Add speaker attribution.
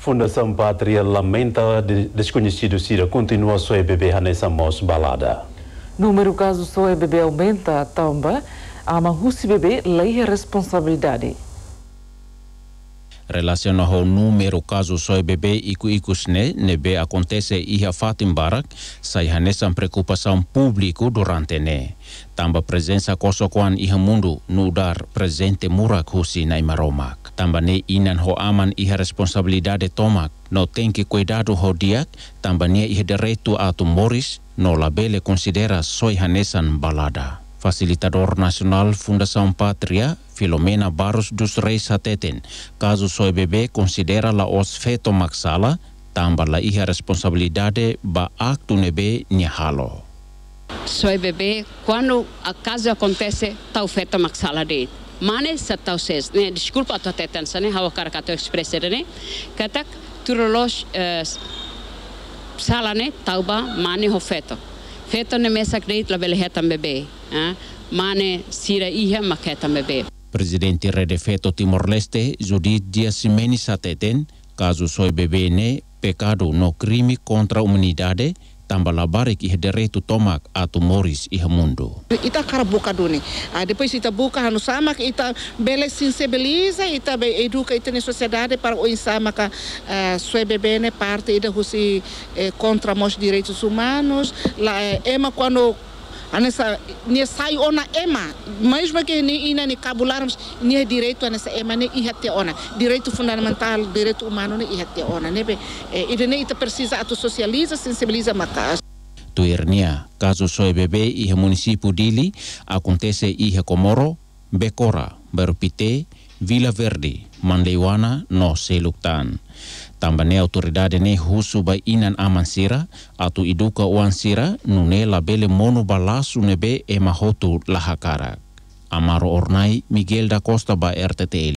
Speaker 1: Fundação Pátria lamenta desconhecido desconhecido Cira continua sua EBB nessa Mos balada.
Speaker 2: Número caso sua EBB aumenta a tamba, ama bebê lei a responsabilidade.
Speaker 1: relasion ho numero kazu soy bebe iku iku sne ne be acontece iha Fatim Barak sai hanesa preocupa sa un publiku durante ne tamba presensa kosokuan iha mundu nudar presente murak husi na imaromak tamba ne inan ho aman iha responsabilidade tomak no tenki kuidadu ho diak tamba ne iha deretu atu Morris no labele considera soy hanesan balada Facilitador Nacional Fundación Patria, Filomena Barros dos Reis Hateten. Caso bebé considera la os feto maxala, tamba la hija responsabilidad de ba acto nebe Nihalo.
Speaker 3: Soy bebé, cuando acaso acontece, tau feto maxala de mane sa tau ses, ne disculpa tu atetan sa ne hawa karakato expresere katak turolos eh, salane tauba mane hofeto. Fetane mesa greit la vele hetan bebe. Mane sira iha mak hetan bebe.
Speaker 1: Presidentti Rede Feto Timor-Leste Judith Dias Menisa Teten, caso soy bebene, pecado no crime contra a humanidade, tambala barek iha deretu tomak atu moris iha mundo.
Speaker 2: Ita cara boca done. Ah, depois ita boca hanu sama que ita bele sensibiliza, ita educa ita na sociedade para o insama a uh, sua bebê parte ida husi eh, contra os direitos humanos. La, eh, ema quando anessa ne sai ona ema mesmo que nem ina nem cabularmos nem é direito anessa ema nem iha te ona direito fundamental direito humano nem iha te ona nem ele eh, ide ita precisa ato socializa sensibiliza makas
Speaker 1: tu hernia caso soe bebê e município dili acontece e Comoro Becora berpite Vila Verde, Mandeiwana, no Seluktan. Tambane autoridade ne husu ba inan aman sira, atu iduka wan sira, nune labele monu balasu nebe emahotu lahakara. Amaro Ornai, Miguel da Costa ba RTTL.